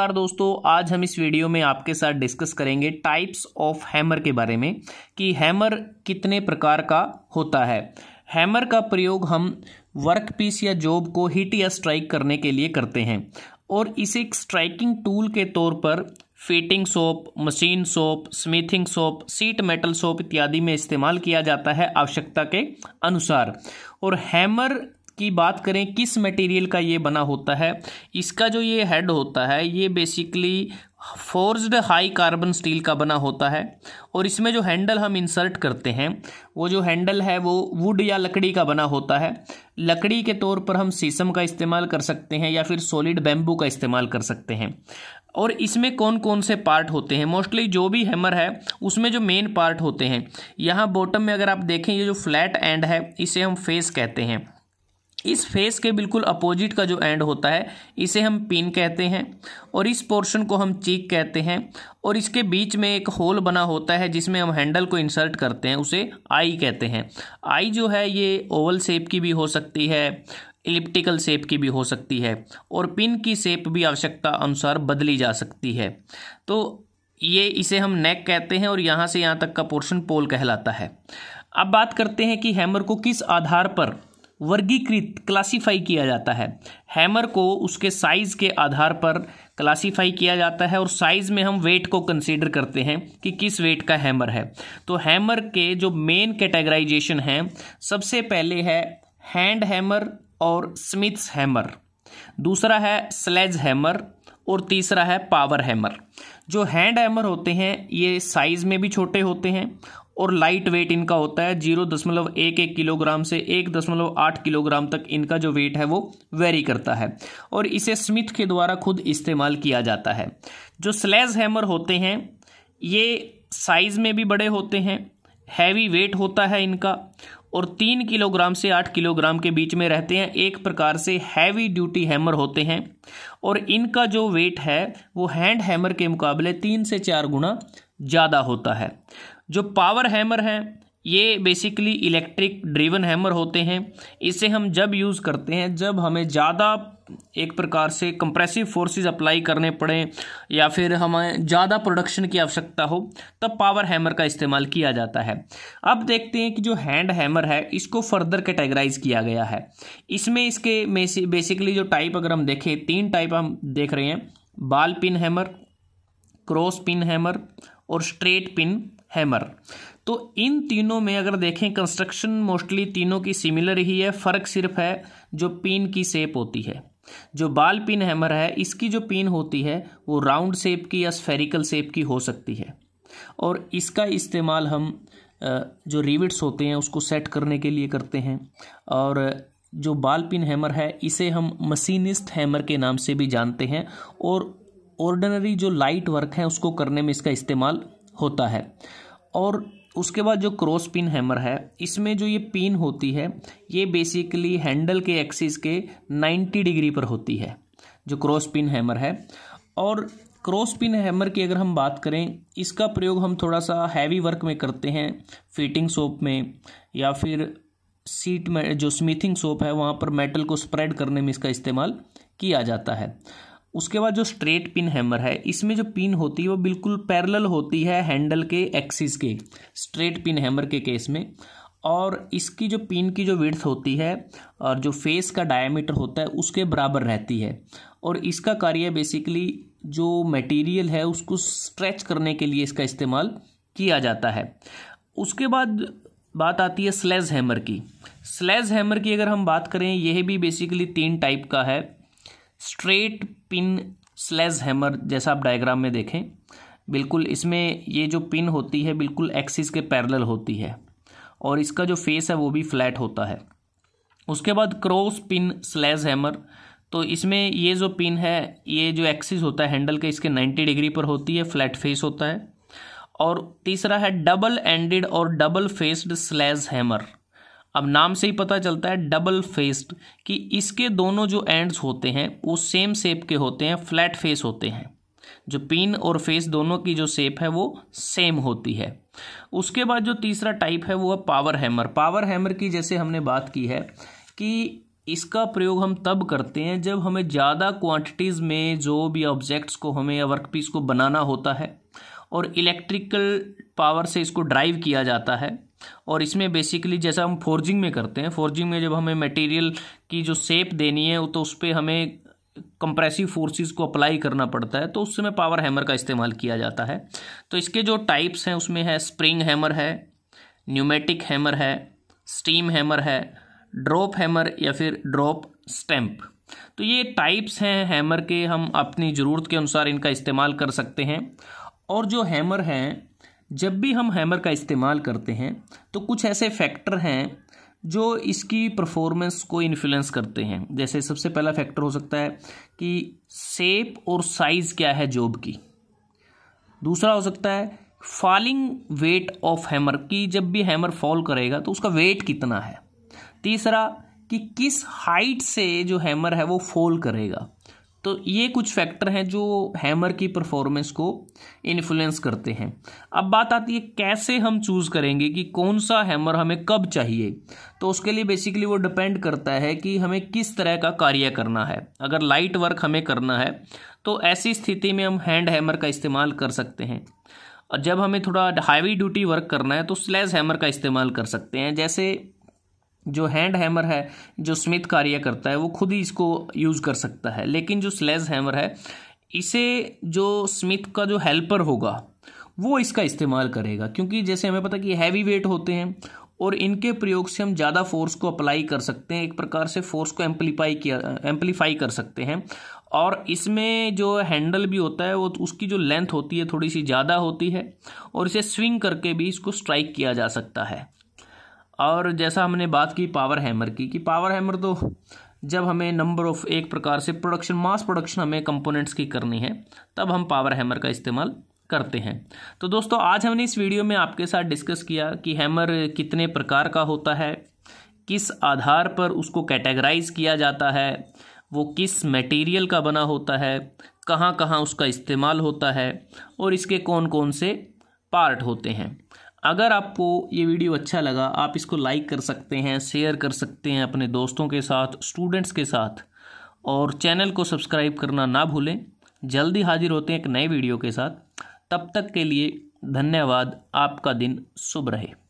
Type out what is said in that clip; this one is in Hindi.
नमस्कार दोस्तों आज हम इस वीडियो में आपके साथ डिस्कस करेंगे टाइप्स ऑफ हैमर के बारे में कि हैमर कितने प्रकार का होता है हैमर का प्रयोग हम वर्क पीस या जॉब को हिट या स्ट्राइक करने के लिए करते हैं और इसे एक स्ट्राइकिंग टूल के तौर पर fitting shop machine shop smithing shop sheet metal shop इत्यादि में इस्तेमाल किया जाता है आवश्यकता के अनुसार और हैमर की बात करें किस मटेरियल का ये बना होता है इसका जो ये हेड होता है ये basically forged high carbon steel का बना होता है और इसमें जो हैंडल हम इंसर्ट करते हैं वो जो हैंडल है वो वुड या लकड़ी का बना होता है लकड़ी के तौर पर हम सीसम का इस्तेमाल कर सकते हैं या फिर सॉलिड बेम्बू का इस्तेमाल कर सकते हैं और इसमें कौन कौन से पार्ट होते हैं मोस्टली जो भी हैमर है उसमें जो मेन पार्ट होते हैं यहाँ बॉटम में अगर आप देखें ये जो फ्लैट एंड है इसे हम फेस कहते हैं इस फेस के बिल्कुल अपोजिट का जो एंड होता है इसे हम पिन कहते हैं और इस पोर्शन को हम चीक कहते हैं और इसके बीच में एक होल बना होता है जिसमें हम हैंडल को इंसर्ट करते हैं उसे आई कहते हैं आई जो है ये ओवल शेप की भी हो सकती है इलिप्टिकल शेप की भी हो सकती है और पिन की शेप भी आवश्यकता अनुसार बदली जा सकती है तो ये इसे हम नेक कहते हैं और यहाँ से यहाँ तक का पोर्शन पोल कहलाता है अब बात करते हैं कि हैमर को किस आधार पर वर्गीकृत क्लासिफाई किया जाता है हैमर को उसके साइज़ के आधार पर क्लासिफाई किया जाता है और साइज़ में हम वेट को कंसीडर करते हैं कि किस वेट का हैमर है तो हैमर के जो मेन कैटेगराइजेशन हैं सबसे पहले है हैंड हैमर और स्मिथ्स हैमर दूसरा है स्लेज हैमर और तीसरा है पावर हैमर जो हैंड हैमर होते हैं ये साइज़ में भी छोटे होते हैं और लाइट वेट इनका होता है जीरो दशमलव एक एक किलोग्राम से एक दशमलव आठ किलोग्राम तक इनका जो वेट है वो वेरी करता है और इसे स्मिथ के द्वारा खुद इस्तेमाल किया जाता है जो स्लेज हैमर होते हैं ये साइज में भी बड़े होते हैं हैवी वेट होता है इनका और तीन किलोग्राम से आठ किलोग्राम के बीच में रहते हैं एक प्रकार से हैवी ड्यूटी हैमर होते हैं और इनका जो वेट है वो हैंड हैमर के मुकाबले तीन से चार गुना ज़्यादा होता है जो पावर हैमर हैं ये बेसिकली इलेक्ट्रिक ड्रिवन हैमर होते हैं इसे हम जब यूज़ करते हैं जब हमें ज़्यादा एक प्रकार से कंप्रेसिव फोर्सेस अप्लाई करने पड़े या फिर हमें ज़्यादा प्रोडक्शन की आवश्यकता हो तब पावर हैमर का इस्तेमाल किया जाता है अब देखते हैं कि जो हैंड हैमर है इसको फर्दर कैटेगराइज किया गया है इसमें इसके बेसिकली जो टाइप अगर हम देखें तीन टाइप हम देख रहे हैं ball pin hammer cross pin hammer और स्ट्रेट पिन हैमर तो इन तीनों में अगर देखें कंस्ट्रक्शन मोस्टली तीनों की सिमिलर ही है फ़र्क सिर्फ है जो पिन की सेप होती है जो बाल पिन हैमर है इसकी जो पिन होती है वो राउंड सेप की या स्फेरिकल सेप की हो सकती है और इसका इस्तेमाल हम जो रिविट्स होते हैं उसको सेट करने के लिए करते हैं और जो बाल पिन हैमर है इसे हम मशीनिस्ट हैमर के नाम से भी जानते हैं और ऑर्डनरी जो लाइट वर्क है उसको करने में इसका इस्तेमाल होता है और उसके बाद जो क्रॉस पिन हैमर है इसमें जो ये पिन होती है ये बेसिकली हैंडल के एक्सिस के 90 डिग्री पर होती है जो क्रॉस पिन हैमर है और क्रॉस पिन हैमर की अगर हम बात करें इसका प्रयोग हम थोड़ा सा हैवी वर्क में करते हैं फिटिंग सोप में या फिर सीट में जो स्मिथिंग सोप है वहाँ पर मेटल को स्प्रेड करने में इसका इस्तेमाल किया जाता है उसके बाद जो स्ट्रेट पिन हैमर है इसमें जो पिन होती है वो बिल्कुल पैरेलल होती है हैंडल के एक्सिस के स्ट्रेट पिन हैमर के केस में और इसकी जो पिन की जो विड्थ होती है और जो फेस का डायमीटर होता है उसके बराबर रहती है और इसका कार्य बेसिकली जो मटेरियल है उसको स्ट्रेच करने के लिए इसका इस्तेमाल किया जाता है उसके बाद बात आती है स्लेज हैमर की स्लेज हैमर की अगर हम बात करें यह भी बेसिकली तीन टाइप का है स्ट्रेट पिन स्लेज हैमर जैसा आप डायग्राम में देखें बिल्कुल इसमें ये जो पिन होती है बिल्कुल एक्सिस के पैरेलल होती है और इसका जो फेस है वो भी फ्लैट होता है उसके बाद क्रॉस पिन स्लेज हैमर तो इसमें ये जो पिन है ये जो एक्सिस होता है हैंडल के इसके 90 डिग्री पर होती है फ्लैट फेस होता है और तीसरा है डबल एंडेड और डबल फेस्ड स्लेज हैमर अब नाम से ही पता चलता है डबल फेस्ड कि इसके दोनों जो एंड्स होते हैं वो सेम शेप के होते हैं फ्लैट फेस होते हैं जो पिन और फेस दोनों की जो शेप है वो सेम होती है उसके बाद जो तीसरा टाइप है वो है पावर हैमर पावर हैमर की जैसे हमने बात की है कि इसका प्रयोग हम तब करते हैं जब हमें ज़्यादा क्वांटिटीज़ में जो भी ऑब्जेक्ट्स को हमें या वर्कपीस को बनाना होता है और इलेक्ट्रिकल पावर से इसको ड्राइव किया जाता है और इसमें बेसिकली जैसा हम फोर्जिंग में करते हैं फोर्जिंग में जब हमें मटेरियल की जो सेप देनी है तो उस पर हमें कंप्रेसिव फोर्सेस को अप्लाई करना पड़ता है तो उस समय पावर हैमर का इस्तेमाल किया जाता है तो इसके जो टाइप्स हैं उसमें है स्प्रिंग हैमर है न्यूमेटिक हैमर है स्टीम हैमर है ड्रॉप हैमर या फिर ड्रॉप स्टैम्प तो ये टाइप्स हैं हैमर के हम अपनी ज़रूरत के अनुसार इनका इस्तेमाल कर सकते हैं और जो हैमर हैं जब भी हम हैमर का इस्तेमाल करते हैं तो कुछ ऐसे फैक्टर हैं जो इसकी परफॉर्मेंस को इन्फ्लुएंस करते हैं जैसे सबसे पहला फैक्टर हो सकता है कि सेप और साइज़ क्या है जॉब की दूसरा हो सकता है फॉलिंग वेट ऑफ हैमर कि जब भी हैमर फॉल करेगा तो उसका वेट कितना है तीसरा कि किस हाइट से जो हैमर है वो फॉल करेगा तो ये कुछ फैक्टर हैं जो हैमर की परफॉर्मेंस को इन्फ्लुएंस करते हैं अब बात आती है कैसे हम चूज़ करेंगे कि कौन सा हैमर हमें कब चाहिए तो उसके लिए बेसिकली वो डिपेंड करता है कि हमें किस तरह का कार्य करना है अगर लाइट वर्क हमें करना है तो ऐसी स्थिति में हम हैंड हैमर का इस्तेमाल कर सकते हैं और जब हमें थोड़ा हैवी ड्यूटी वर्क करना है तो स्लेज हैमर का इस्तेमाल कर सकते हैं जैसे जो हैंड हैमर है जो स्मिथ कार्य करता है वो खुद ही इसको यूज़ कर सकता है लेकिन जो स्लेज हैमर है इसे जो स्मिथ का जो हेल्पर होगा वो इसका इस्तेमाल करेगा क्योंकि जैसे हमें पता कि हैवी वेट होते हैं और इनके प्रयोग से हम ज़्यादा फोर्स को अप्लाई कर सकते हैं एक प्रकार से फोर्स को एम्पलीफाई किया एम्पलीफाई कर सकते हैं और इसमें जो हैंडल भी होता है वो उसकी जो लेंथ होती है थोड़ी सी ज़्यादा होती है और इसे स्विंग करके भी इसको स्ट्राइक किया जा सकता है और जैसा हमने बात की पावर हैमर की कि पावर हैमर तो जब हमें नंबर ऑफ एक प्रकार से प्रोडक्शन मास प्रोडक्शन हमें कंपोनेंट्स की करनी है तब हम पावर हैमर का इस्तेमाल करते हैं तो दोस्तों आज हमने इस वीडियो में आपके साथ डिस्कस किया कि हैमर कितने प्रकार का होता है किस आधार पर उसको कैटेगराइज किया जाता है वो किस मटेरियल का बना होता है कहाँ कहाँ उसका इस्तेमाल होता है और इसके कौन कौन से पार्ट होते हैं अगर आपको ये वीडियो अच्छा लगा आप इसको लाइक कर सकते हैं शेयर कर सकते हैं अपने दोस्तों के साथ स्टूडेंट्स के साथ और चैनल को सब्सक्राइब करना ना भूलें जल्दी हाजिर होते हैं एक नए वीडियो के साथ तब तक के लिए धन्यवाद आपका दिन शुभ रहे